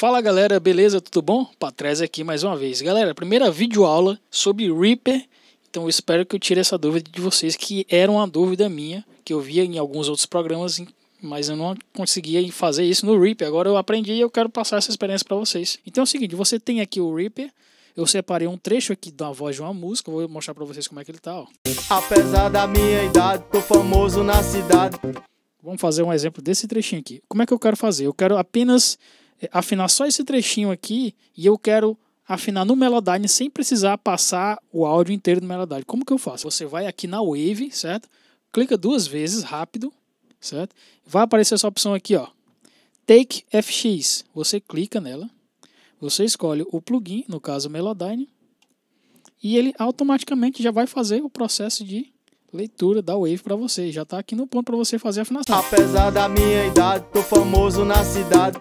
Fala galera, beleza? Tudo bom? Patrese aqui mais uma vez. Galera, primeira videoaula sobre Reaper. Então eu espero que eu tire essa dúvida de vocês, que era uma dúvida minha, que eu via em alguns outros programas, mas eu não conseguia fazer isso no Reaper. Agora eu aprendi e eu quero passar essa experiência para vocês. Então é o seguinte, você tem aqui o Reaper, eu separei um trecho aqui da voz de uma música, vou mostrar para vocês como é que ele tá, ó. Apesar da minha idade, tô famoso na cidade. Vamos fazer um exemplo desse trechinho aqui. Como é que eu quero fazer? Eu quero apenas é, afinar só esse trechinho aqui e eu quero afinar no Melodyne sem precisar passar o áudio inteiro no Melodyne. Como que eu faço? Você vai aqui na Wave, certo? Clica duas vezes, rápido, certo? Vai aparecer essa opção aqui, ó. Take FX. Você clica nela, você escolhe o plugin, no caso Melodyne, e ele automaticamente já vai fazer o processo de leitura da Wave para você. Já está aqui no ponto para você fazer a afinação. Apesar da minha idade, tô famoso na cidade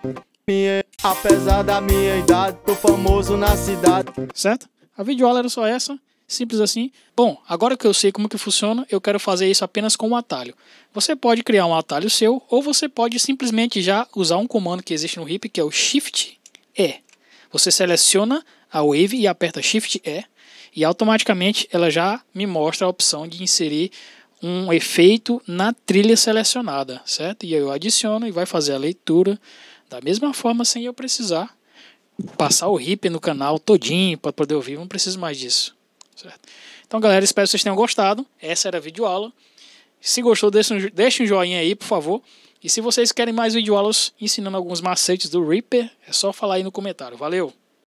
minha, apesar da minha idade, tô famoso na cidade. Certo? A videoaula era só essa, simples assim. Bom, agora que eu sei como que funciona, eu quero fazer isso apenas com um atalho. Você pode criar um atalho seu, ou você pode simplesmente já usar um comando que existe no RIP, que é o Shift E. Você seleciona a Wave e aperta Shift E, e automaticamente ela já me mostra a opção de inserir um efeito na trilha selecionada, certo? E eu adiciono e vai fazer a leitura da mesma forma sem eu precisar passar o RIP no canal todinho para poder ouvir, não preciso mais disso, certo? Então, galera, espero que vocês tenham gostado. Essa era a videoaula. Se gostou, deixa um, deixa um joinha aí, por favor. E se vocês querem mais videoaulas ensinando alguns macetes do Reaper, é só falar aí no comentário. Valeu!